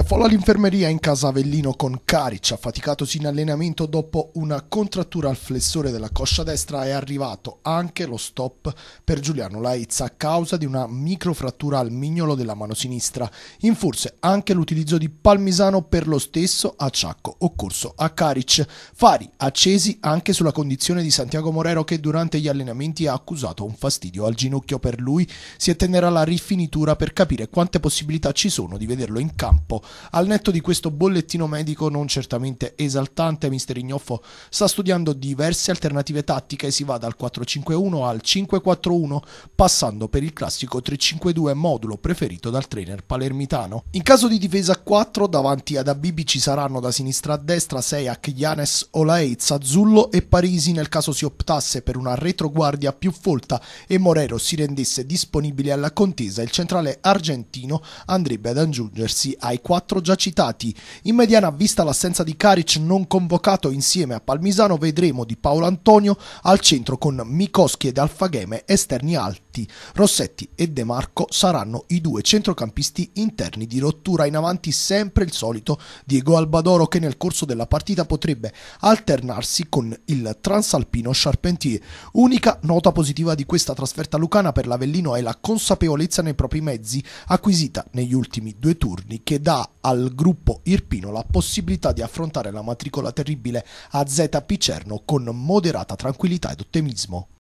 Si affolla l'infermeria in casa Avellino con Caric, affaticatosi in allenamento dopo una contrattura al flessore della coscia destra è arrivato anche lo stop per Giuliano Laizza a causa di una microfrattura al mignolo della mano sinistra. In forse anche l'utilizzo di Palmisano per lo stesso acciacco occorso a Caric. Fari accesi anche sulla condizione di Santiago Morero che durante gli allenamenti ha accusato un fastidio al ginocchio per lui. Si attenderà la rifinitura per capire quante possibilità ci sono di vederlo in campo al netto di questo bollettino medico non certamente esaltante, mister Ignoffo sta studiando diverse alternative tattiche, si va dal 4-5-1 al 5-4-1, passando per il classico 3-5-2 modulo preferito dal trainer palermitano. In caso di difesa 4, davanti ad Abibi ci saranno da sinistra a destra Sejak, Janes, Olaez, Azzullo e Parisi nel caso si optasse per una retroguardia più folta e Morero si rendesse disponibile alla contesa, il centrale argentino andrebbe ad aggiungersi ai 4 quattro già citati. In mediana, vista l'assenza di Karic non convocato insieme a Palmisano, vedremo di Paolo Antonio al centro con Mikoschi ed Alfageme esterni alti avanti. Rossetti e De Marco saranno i due centrocampisti interni di rottura in avanti sempre il solito Diego Albadoro che nel corso della partita potrebbe alternarsi con il transalpino Charpentier. Unica nota positiva di questa trasferta lucana per l'Avellino è la consapevolezza nei propri mezzi acquisita negli ultimi due turni che dà al gruppo irpino la possibilità di affrontare la matricola terribile a Z Picerno con moderata tranquillità ed ottimismo.